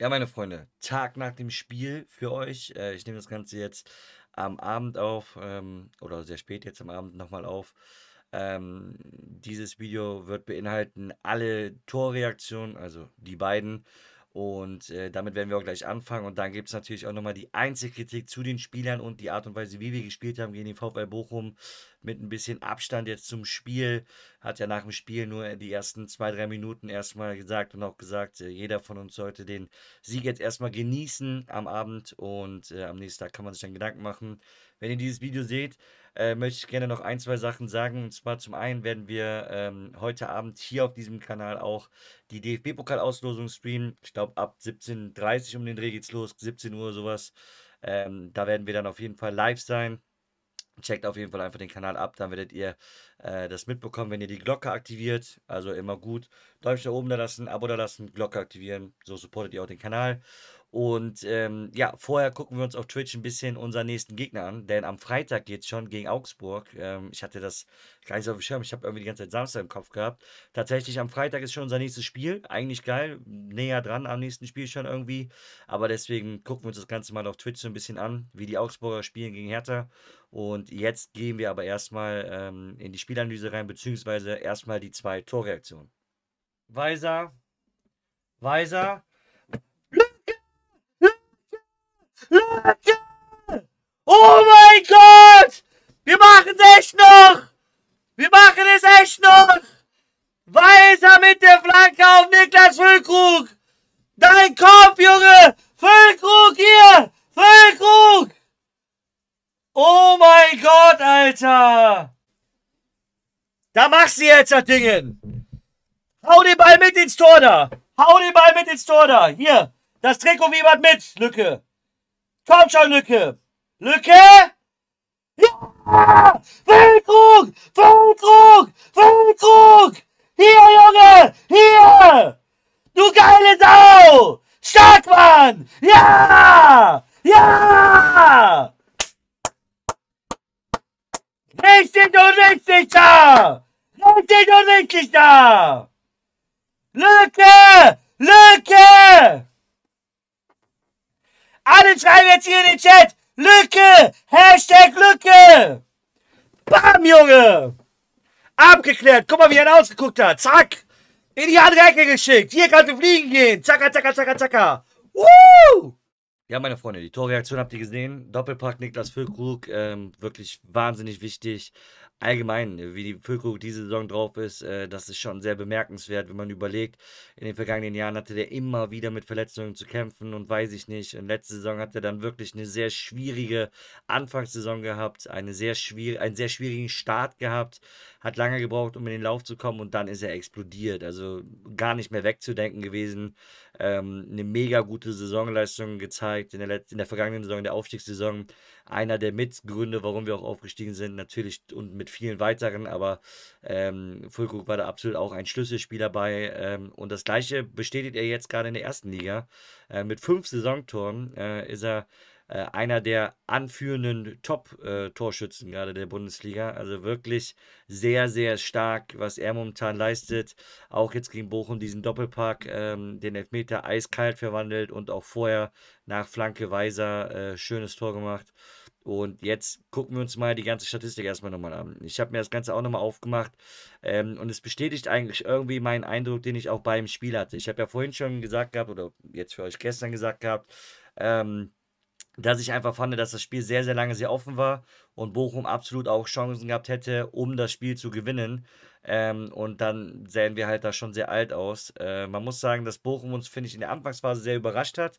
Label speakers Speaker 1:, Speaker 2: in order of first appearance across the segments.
Speaker 1: Ja, meine Freunde, Tag nach dem Spiel für euch. Äh, ich nehme das Ganze jetzt am Abend auf ähm, oder sehr spät jetzt am Abend nochmal auf. Ähm, dieses Video wird beinhalten alle Torreaktionen, also die beiden und äh, damit werden wir auch gleich anfangen. Und dann gibt es natürlich auch nochmal die Einzelkritik zu den Spielern und die Art und Weise, wie wir gespielt haben gegen den VfL Bochum. Mit ein bisschen Abstand jetzt zum Spiel. Hat ja nach dem Spiel nur die ersten zwei, drei Minuten erstmal gesagt und auch gesagt, äh, jeder von uns sollte den Sieg jetzt erstmal genießen am Abend. Und äh, am nächsten Tag kann man sich dann Gedanken machen. Wenn ihr dieses Video seht, äh, möchte ich gerne noch ein, zwei Sachen sagen. Und zwar zum einen werden wir ähm, heute Abend hier auf diesem Kanal auch die dfb pokalauslosung streamen. Ich glaube, ab 17.30 Uhr um den Dreh geht's los, 17 Uhr sowas. Ähm, da werden wir dann auf jeden Fall live sein. Checkt auf jeden Fall einfach den Kanal ab, dann werdet ihr äh, das mitbekommen, wenn ihr die Glocke aktiviert. Also immer gut. Däumchen da oben da lassen, Abo da lassen, Glocke aktivieren. So supportet ihr auch den Kanal. Und ähm, ja, vorher gucken wir uns auf Twitch ein bisschen unseren nächsten Gegner an, denn am Freitag geht es schon gegen Augsburg. Ähm, ich hatte das gar nicht so auf dem Schirm, ich habe irgendwie die ganze Zeit Samstag im Kopf gehabt. Tatsächlich am Freitag ist schon unser nächstes Spiel, eigentlich geil, näher dran am nächsten Spiel schon irgendwie. Aber deswegen gucken wir uns das Ganze mal auf Twitch so ein bisschen an, wie die Augsburger spielen gegen Hertha. Und jetzt gehen wir aber erstmal ähm, in die Spielanalyse rein, beziehungsweise erstmal die zwei Torreaktionen. Weiser,
Speaker 2: Weiser, Leute! Oh mein Gott! Wir machen es echt noch! Wir machen es echt noch! Weißer mit der Flanke auf Niklas Füllkrug! Dein Kopf, Junge! Füllkrug hier! Füllkrug! Oh mein Gott, Alter! Da machst du jetzt das Dingen! Hau den Ball mit ins Tor da! Hau den Ball mit ins Tor da! Hier! Das Trikot wie jemand mit, Lücke! Komm schon, Lücke! Lücke! Ja! Weltkrug! Weltkrug! Weltkrug! Hier, Junge! Hier! Du geile Sau! Stark, Mann! Ja! Ja! Richtig und richtig da! Richtig und richtig da! Lücke! Lücke! Alle schreiben jetzt hier in den Chat. Lücke! Hashtag Lücke! Bam, Junge! Abgeklärt. Guck mal, wie er ausgeguckt hat. Zack! In die andere Ecke geschickt. Hier kannst du fliegen gehen. Zacka, zacka, zacka, zacka. Woo!
Speaker 1: Ja, meine Freunde, die Torreaktion habt ihr gesehen. Doppelpack Niklas Füllkrug, ähm, wirklich wahnsinnig wichtig. Allgemein, wie die Füllkrug diese Saison drauf ist, äh, das ist schon sehr bemerkenswert, wenn man überlegt. In den vergangenen Jahren hatte der immer wieder mit Verletzungen zu kämpfen und weiß ich nicht. Und letzte Saison hat er dann wirklich eine sehr schwierige Anfangssaison gehabt, eine sehr schwier einen sehr schwierigen Start gehabt, hat lange gebraucht, um in den Lauf zu kommen und dann ist er explodiert. Also gar nicht mehr wegzudenken gewesen ähm, eine mega gute Saisonleistung gezeigt in der, in der vergangenen Saison, in der Aufstiegssaison. Einer der Mitgründe, warum wir auch aufgestiegen sind, natürlich und mit vielen weiteren, aber ähm, Fulkrug war da absolut auch ein Schlüsselspieler bei. Ähm, und das Gleiche bestätigt er jetzt gerade in der ersten Liga. Äh, mit fünf Saisontoren äh, ist er äh, einer der anführenden Top-Torschützen äh, gerade der Bundesliga. Also wirklich sehr, sehr stark, was er momentan leistet. Auch jetzt gegen Bochum diesen Doppelpack, ähm, den Elfmeter eiskalt verwandelt und auch vorher nach Flanke Weiser äh, schönes Tor gemacht. Und jetzt gucken wir uns mal die ganze Statistik erstmal nochmal an. Ich habe mir das Ganze auch nochmal aufgemacht ähm, und es bestätigt eigentlich irgendwie meinen Eindruck, den ich auch beim Spiel hatte. Ich habe ja vorhin schon gesagt gehabt, oder jetzt für euch gestern gesagt gehabt, ähm, dass ich einfach fand, dass das Spiel sehr, sehr lange sehr offen war und Bochum absolut auch Chancen gehabt hätte, um das Spiel zu gewinnen. Ähm, und dann sehen wir halt da schon sehr alt aus. Äh, man muss sagen, dass Bochum uns, finde ich, in der Anfangsphase sehr überrascht hat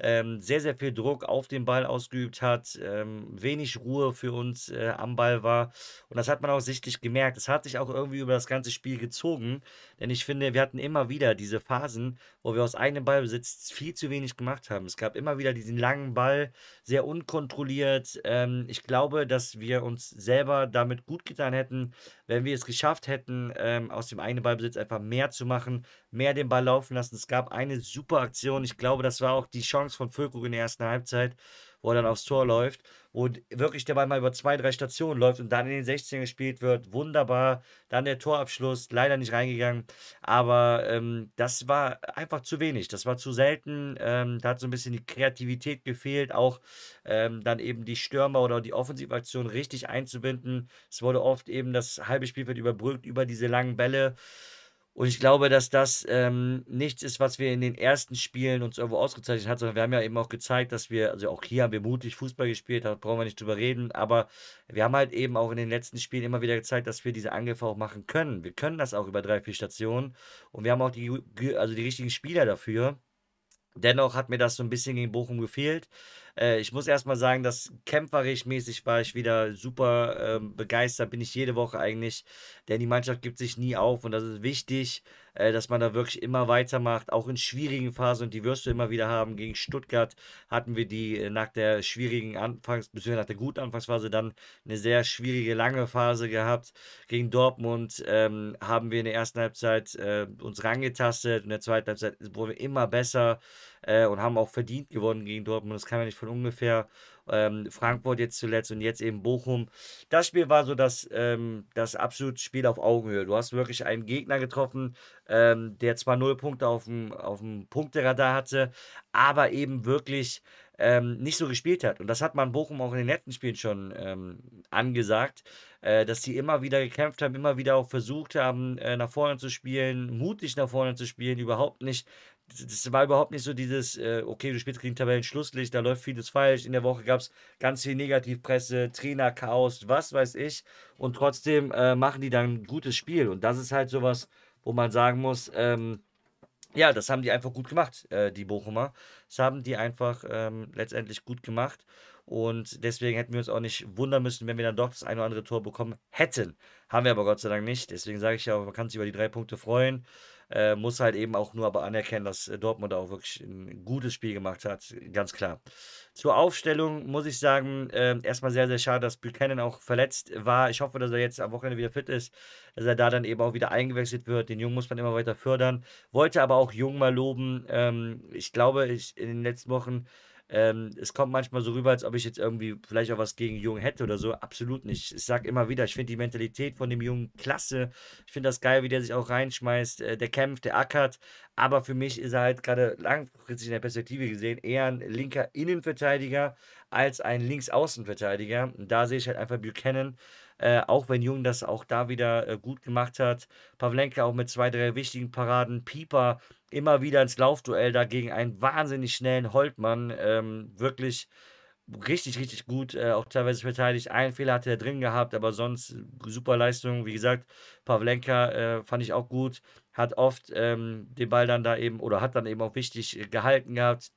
Speaker 1: ähm, sehr, sehr viel Druck auf den Ball ausgeübt hat, ähm, wenig Ruhe für uns äh, am Ball war. Und das hat man auch sichtlich gemerkt. Es hat sich auch irgendwie über das ganze Spiel gezogen, denn ich finde, wir hatten immer wieder diese Phasen, wo wir aus eigenem Ballbesitz viel zu wenig gemacht haben. Es gab immer wieder diesen langen Ball, sehr unkontrolliert. Ähm, ich glaube, dass wir uns selber damit gut getan hätten, wenn wir es geschafft hätten, ähm, aus dem eigenen Ballbesitz einfach mehr zu machen, mehr den Ball laufen lassen. Es gab eine super Aktion. Ich glaube, das war auch die Chance, Chance von Füllkrug in der ersten Halbzeit, wo er dann aufs Tor läuft und wirklich der Ball mal über zwei, drei Stationen läuft und dann in den 16 gespielt wird. Wunderbar. Dann der Torabschluss, leider nicht reingegangen, aber ähm, das war einfach zu wenig. Das war zu selten. Ähm, da hat so ein bisschen die Kreativität gefehlt, auch ähm, dann eben die Stürmer oder die Offensivaktion richtig einzubinden. Es wurde oft eben das halbe Spielfeld überbrückt über diese langen Bälle. Und ich glaube, dass das ähm, nichts ist, was wir in den ersten Spielen uns irgendwo ausgezeichnet hat, sondern wir haben ja eben auch gezeigt, dass wir, also auch hier haben wir mutig Fußball gespielt, da brauchen wir nicht drüber reden, aber wir haben halt eben auch in den letzten Spielen immer wieder gezeigt, dass wir diese Angriffe auch machen können. Wir können das auch über drei, vier Stationen und wir haben auch die, also die richtigen Spieler dafür. Dennoch hat mir das so ein bisschen gegen Bochum gefehlt. Äh, ich muss erstmal sagen, dass kämpferisch mäßig war ich wieder super ähm, begeistert, bin ich jede Woche eigentlich, denn die Mannschaft gibt sich nie auf und das ist wichtig. Äh, dass man da wirklich immer weitermacht, auch in schwierigen Phasen und die wirst du immer wieder haben. Gegen Stuttgart hatten wir die äh, nach der schwierigen Anfangs, beziehungsweise nach der guten Anfangsphase dann eine sehr schwierige, lange Phase gehabt. Gegen Dortmund ähm, haben wir in der ersten Halbzeit äh, uns rangetastet, in der zweiten Halbzeit wurden wir immer besser äh, und haben auch verdient gewonnen gegen Dortmund. Das kann man nicht von ungefähr ähm, Frankfurt jetzt zuletzt und jetzt eben Bochum. Das Spiel war so das, ähm, das absolute Spiel auf Augenhöhe. Du hast wirklich einen Gegner getroffen, ähm, der zwar null Punkte auf dem, auf dem Punkteradar hatte, aber eben wirklich ähm, nicht so gespielt hat. Und das hat man Bochum auch in den letzten Spielen schon ähm, angesagt, äh, dass sie immer wieder gekämpft haben, immer wieder auch versucht haben, äh, nach vorne zu spielen, mutig nach vorne zu spielen, überhaupt nicht das war überhaupt nicht so dieses, äh, okay, du spielst gegen Tabellen Schlusslicht, da läuft vieles falsch. In der Woche gab es ganz viel Negativpresse, Trainer, Chaos, was weiß ich. Und trotzdem äh, machen die dann ein gutes Spiel. Und das ist halt sowas, wo man sagen muss, ähm, ja, das haben die einfach gut gemacht, äh, die Bochumer. Das haben die einfach ähm, letztendlich gut gemacht. Und deswegen hätten wir uns auch nicht wundern müssen, wenn wir dann doch das eine oder andere Tor bekommen hätten. Haben wir aber Gott sei Dank nicht. Deswegen sage ich ja, man kann sich über die drei Punkte freuen. Äh, muss halt eben auch nur aber anerkennen, dass äh, Dortmund auch wirklich ein gutes Spiel gemacht hat, ganz klar. Zur Aufstellung muss ich sagen, äh, erstmal sehr, sehr schade, dass Buchanan auch verletzt war. Ich hoffe, dass er jetzt am Wochenende wieder fit ist, dass er da dann eben auch wieder eingewechselt wird. Den Jungen muss man immer weiter fördern. Wollte aber auch Jung mal loben. Ähm, ich glaube, ich, in den letzten Wochen ähm, es kommt manchmal so rüber, als ob ich jetzt irgendwie vielleicht auch was gegen Jungen hätte oder so. Absolut nicht. Ich sage immer wieder, ich finde die Mentalität von dem Jungen klasse. Ich finde das geil, wie der sich auch reinschmeißt. Äh, der kämpft, der ackert. Aber für mich ist er halt gerade langfristig in der Perspektive gesehen eher ein linker Innenverteidiger als ein Linksaußenverteidiger. Und da sehe ich halt einfach Buchanan äh, auch wenn Jung das auch da wieder äh, gut gemacht hat. Pavlenka auch mit zwei, drei wichtigen Paraden. Pieper immer wieder ins Laufduell dagegen einen wahnsinnig schnellen Holtmann. Ähm, wirklich richtig, richtig gut, äh, auch teilweise verteidigt. Einen Fehler hatte er drin gehabt, aber sonst äh, super Leistung. Wie gesagt, Pavlenka äh, fand ich auch gut, hat oft ähm, den Ball dann da eben oder hat dann eben auch wichtig äh, gehalten gehabt.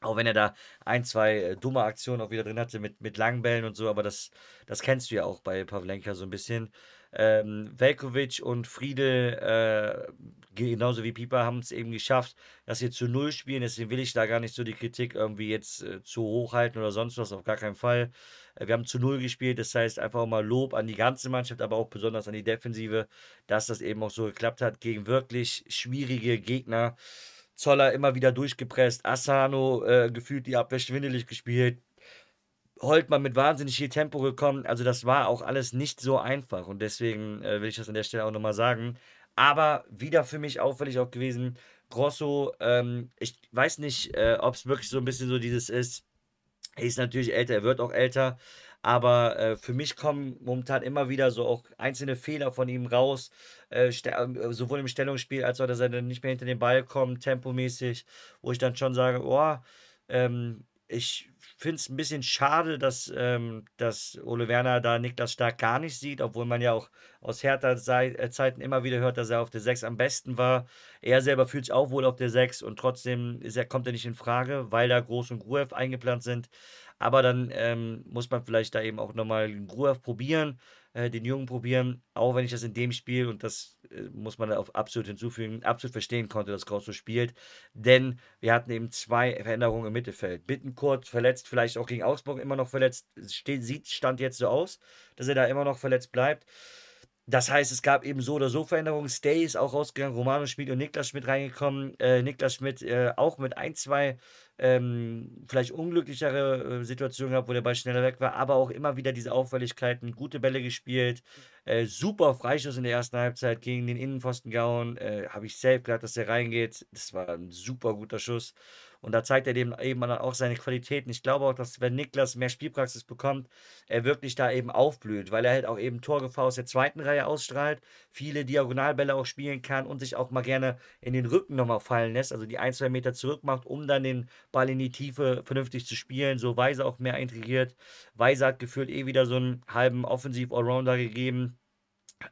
Speaker 1: Auch wenn er da ein, zwei äh, dumme Aktionen auch wieder drin hatte mit, mit langen Bällen und so, aber das, das kennst du ja auch bei Pavlenka so ein bisschen. Ähm, Velkovic und Friedel, äh, genauso wie Pieper, haben es eben geschafft, dass sie zu Null spielen. Deswegen will ich da gar nicht so die Kritik irgendwie jetzt äh, zu hoch halten oder sonst was, auf gar keinen Fall. Äh, wir haben zu Null gespielt, das heißt einfach mal Lob an die ganze Mannschaft, aber auch besonders an die Defensive, dass das eben auch so geklappt hat gegen wirklich schwierige Gegner. Zoller immer wieder durchgepresst, Asano äh, gefühlt die Abwehr schwindelig gespielt, Holtmann mit wahnsinnig viel Tempo gekommen. Also das war auch alles nicht so einfach und deswegen äh, will ich das an der Stelle auch nochmal sagen. Aber wieder für mich auffällig auch gewesen, Grosso, ähm, ich weiß nicht, äh, ob es wirklich so ein bisschen so dieses ist, er ist natürlich älter, er wird auch älter, aber äh, für mich kommen momentan immer wieder so auch einzelne Fehler von ihm raus, äh, äh, sowohl im Stellungsspiel als auch, dass er dann nicht mehr hinter den Ball kommt, tempomäßig, wo ich dann schon sage, oh, ähm, ich finde es ein bisschen schade, dass, ähm, dass Ole Werner da Niklas Stark gar nicht sieht, obwohl man ja auch aus hertha äh, Zeiten immer wieder hört, dass er auf der 6 am besten war. Er selber fühlt sich auch wohl auf der 6 und trotzdem er, kommt er nicht in Frage, weil da Groß und Gruev eingeplant sind. Aber dann ähm, muss man vielleicht da eben auch nochmal Gruev probieren. Äh, den Jungen probieren, auch wenn ich das in dem Spiel, und das äh, muss man auf absolut hinzufügen, absolut verstehen konnte, dass so spielt. Denn wir hatten eben zwei Veränderungen im Mittelfeld. Bittenkurt verletzt, vielleicht auch gegen Augsburg immer noch verletzt, steht, sieht, stand jetzt so aus, dass er da immer noch verletzt bleibt. Das heißt, es gab eben so oder so Veränderungen. Stay ist auch rausgegangen, Romano Schmidt und Niklas Schmidt reingekommen. Äh, Niklas Schmidt äh, auch mit ein, zwei ähm, vielleicht unglücklichere äh, Situationen gehabt, wo der Ball schneller weg war, aber auch immer wieder diese Auffälligkeiten, gute Bälle gespielt, äh, super Freischuss in der ersten Halbzeit gegen den Innenpfosten gehauen, äh, habe ich safe gehabt, dass der reingeht, das war ein super guter Schuss und da zeigt er eben, eben dann auch seine Qualitäten. Ich glaube auch, dass wenn Niklas mehr Spielpraxis bekommt, er wirklich da eben aufblüht, weil er halt auch eben Torgefahr aus der zweiten Reihe ausstrahlt, viele Diagonalbälle auch spielen kann und sich auch mal gerne in den Rücken nochmal fallen lässt, also die ein, zwei Meter zurück macht, um dann den Ball in die Tiefe vernünftig zu spielen. So Weise auch mehr integriert. Weise hat gefühlt eh wieder so einen halben Offensiv-Allrounder gegeben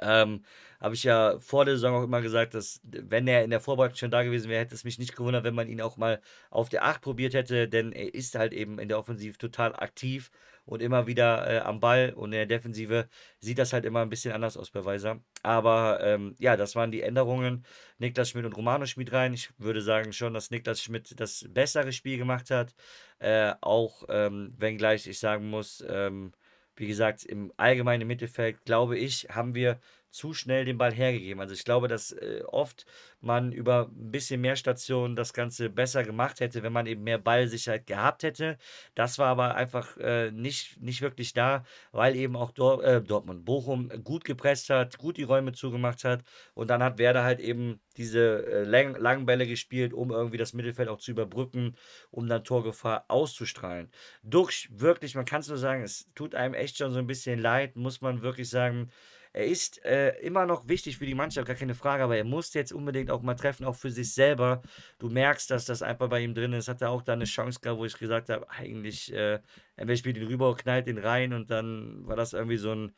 Speaker 1: ähm, habe ich ja vor der Saison auch immer gesagt, dass wenn er in der Vorbereitung schon da gewesen wäre, hätte es mich nicht gewundert, wenn man ihn auch mal auf der 8 probiert hätte, denn er ist halt eben in der Offensive total aktiv und immer wieder äh, am Ball und in der Defensive sieht das halt immer ein bisschen anders aus bei Weiser. Aber ähm, ja, das waren die Änderungen. Niklas Schmidt und Romano Schmidt rein. Ich würde sagen schon, dass Niklas Schmidt das bessere Spiel gemacht hat, äh, auch ähm, wenngleich ich sagen muss, ähm, wie gesagt, im allgemeinen Mittelfeld, glaube ich, haben wir zu schnell den Ball hergegeben. Also ich glaube, dass äh, oft man über ein bisschen mehr Stationen das Ganze besser gemacht hätte, wenn man eben mehr Ballsicherheit gehabt hätte. Das war aber einfach äh, nicht, nicht wirklich da, weil eben auch Dor äh, Dortmund Bochum gut gepresst hat, gut die Räume zugemacht hat und dann hat Werder halt eben diese äh, lang langen Bälle gespielt, um irgendwie das Mittelfeld auch zu überbrücken, um dann Torgefahr auszustrahlen. Durch wirklich, man kann es nur sagen, es tut einem echt schon so ein bisschen leid, muss man wirklich sagen, er ist äh, immer noch wichtig für die Mannschaft, gar keine Frage, aber er muss jetzt unbedingt auch mal treffen, auch für sich selber. Du merkst, dass das einfach bei ihm drin ist. Hat er auch da eine Chance gehabt, wo ich gesagt habe, eigentlich, äh, entweder spielt ihn rüber, knallt ihn rein und dann war das irgendwie so ein,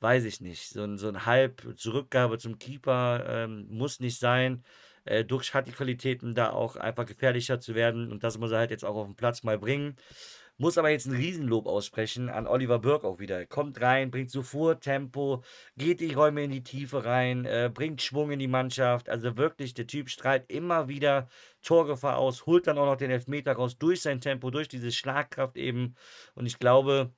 Speaker 1: weiß ich nicht, so ein, so ein Halb Zurückgabe zum Keeper, ähm, muss nicht sein. Äh, Duxch hat die Qualitäten, da auch einfach gefährlicher zu werden und das muss er halt jetzt auch auf den Platz mal bringen. Muss aber jetzt ein Riesenlob aussprechen an Oliver Burke auch wieder. Kommt rein, bringt sofort Tempo, geht die Räume in die Tiefe rein, äh, bringt Schwung in die Mannschaft. Also wirklich, der Typ strahlt immer wieder Torgefahr aus, holt dann auch noch den Elfmeter raus durch sein Tempo, durch diese Schlagkraft eben. Und ich glaube,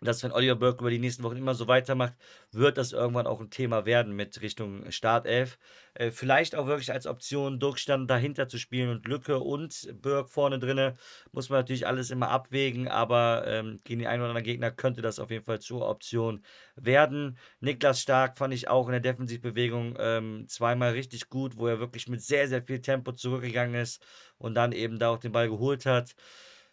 Speaker 1: dass wenn Oliver Burke über die nächsten Wochen immer so weitermacht, wird das irgendwann auch ein Thema werden mit Richtung Startelf. Äh, vielleicht auch wirklich als Option Durchstand dahinter zu spielen und Lücke und Burke vorne drinne muss man natürlich alles immer abwägen, aber ähm, gegen den einen oder anderen Gegner könnte das auf jeden Fall zur Option werden. Niklas Stark fand ich auch in der Defensivbewegung ähm, zweimal richtig gut, wo er wirklich mit sehr, sehr viel Tempo zurückgegangen ist und dann eben da auch den Ball geholt hat.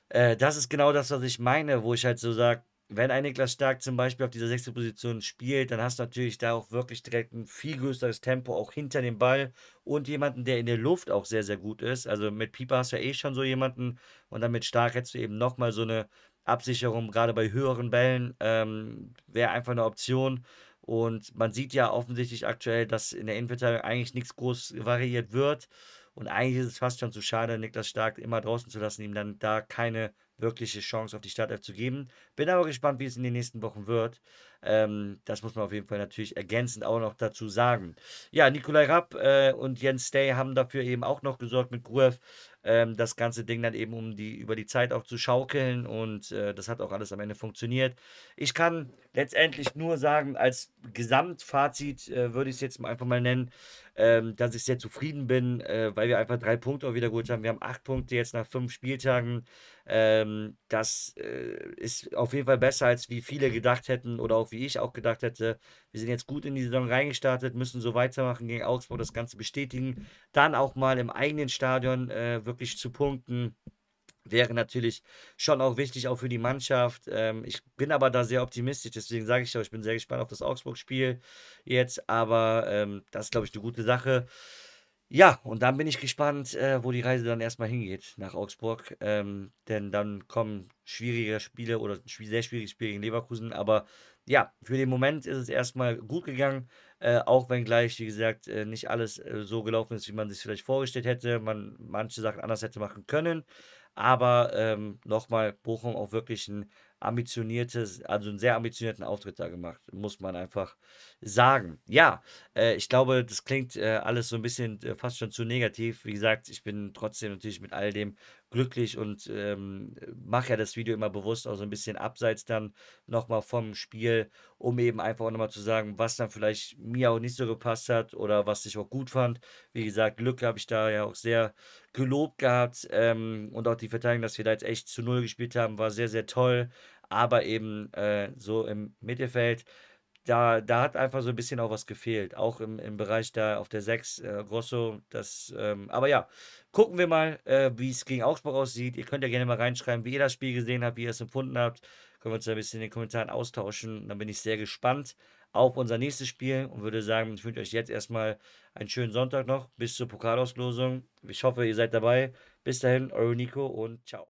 Speaker 1: Äh, das ist genau das, was ich meine, wo ich halt so sage, wenn ein Niklas Stark zum Beispiel auf dieser sechsten Position spielt, dann hast du natürlich da auch wirklich direkt ein viel größeres Tempo auch hinter dem Ball und jemanden, der in der Luft auch sehr, sehr gut ist. Also mit Pieper hast du ja eh schon so jemanden und dann mit Stark hättest du eben nochmal so eine Absicherung, gerade bei höheren Bällen, ähm, wäre einfach eine Option. Und man sieht ja offensichtlich aktuell, dass in der Innenverteidigung eigentlich nichts groß variiert wird. Und eigentlich ist es fast schon zu schade, Niklas Stark immer draußen zu lassen, ihm dann da keine wirkliche Chance auf die Startelf zu geben. Bin aber gespannt, wie es in den nächsten Wochen wird. Ähm, das muss man auf jeden Fall natürlich ergänzend auch noch dazu sagen. Ja, Nikolai Rapp äh, und Jens Day haben dafür eben auch noch gesorgt mit Gruev, ähm, das ganze Ding dann eben um die, über die Zeit auch zu schaukeln und äh, das hat auch alles am Ende funktioniert. Ich kann letztendlich nur sagen, als Gesamtfazit äh, würde ich es jetzt einfach mal nennen, ähm, dass ich sehr zufrieden bin, äh, weil wir einfach drei Punkte auch wieder geholt haben. Wir haben acht Punkte jetzt nach fünf Spieltagen. Ähm, ähm, das äh, ist auf jeden Fall besser, als wie viele gedacht hätten oder auch wie ich auch gedacht hätte. Wir sind jetzt gut in die Saison reingestartet, müssen so weitermachen gegen Augsburg, das Ganze bestätigen. Dann auch mal im eigenen Stadion äh, wirklich zu punkten. Wäre natürlich schon auch wichtig, auch für die Mannschaft. Ähm, ich bin aber da sehr optimistisch, deswegen sage ich auch, ich bin sehr gespannt auf das Augsburg-Spiel jetzt. Aber ähm, das ist, glaube ich, eine gute Sache. Ja, und dann bin ich gespannt, äh, wo die Reise dann erstmal hingeht nach Augsburg. Ähm, denn dann kommen schwierige Spiele oder sehr schwierige Spiele gegen Leverkusen. Aber ja, für den Moment ist es erstmal gut gegangen. Äh, auch wenn gleich, wie gesagt, äh, nicht alles äh, so gelaufen ist, wie man sich vielleicht vorgestellt hätte. Man manche Sachen anders hätte machen können. Aber ähm, nochmal, Bochum auch wirklich ein ambitioniertes, also einen sehr ambitionierten Auftritt da gemacht, muss man einfach sagen. Ja, äh, ich glaube, das klingt äh, alles so ein bisschen äh, fast schon zu negativ. Wie gesagt, ich bin trotzdem natürlich mit all dem glücklich und ähm, mache ja das Video immer bewusst auch so ein bisschen abseits dann nochmal vom Spiel, um eben einfach auch nochmal zu sagen, was dann vielleicht mir auch nicht so gepasst hat oder was ich auch gut fand. Wie gesagt, Glück habe ich da ja auch sehr gelobt gehabt ähm, und auch die Verteidigung, dass wir da jetzt echt zu Null gespielt haben, war sehr, sehr toll aber eben äh, so im Mittelfeld, da, da hat einfach so ein bisschen auch was gefehlt. Auch im, im Bereich da auf der 6, äh, Rosso. Das, ähm, aber ja, gucken wir mal, äh, wie es gegen Augsburg aussieht. Ihr könnt ja gerne mal reinschreiben, wie ihr das Spiel gesehen habt, wie ihr es empfunden habt. Können wir uns da ein bisschen in den Kommentaren austauschen. Dann bin ich sehr gespannt auf unser nächstes Spiel und würde sagen, ich wünsche euch jetzt erstmal einen schönen Sonntag noch bis zur Pokalauslosung. Ich hoffe, ihr seid
Speaker 2: dabei. Bis dahin, euer Nico und ciao.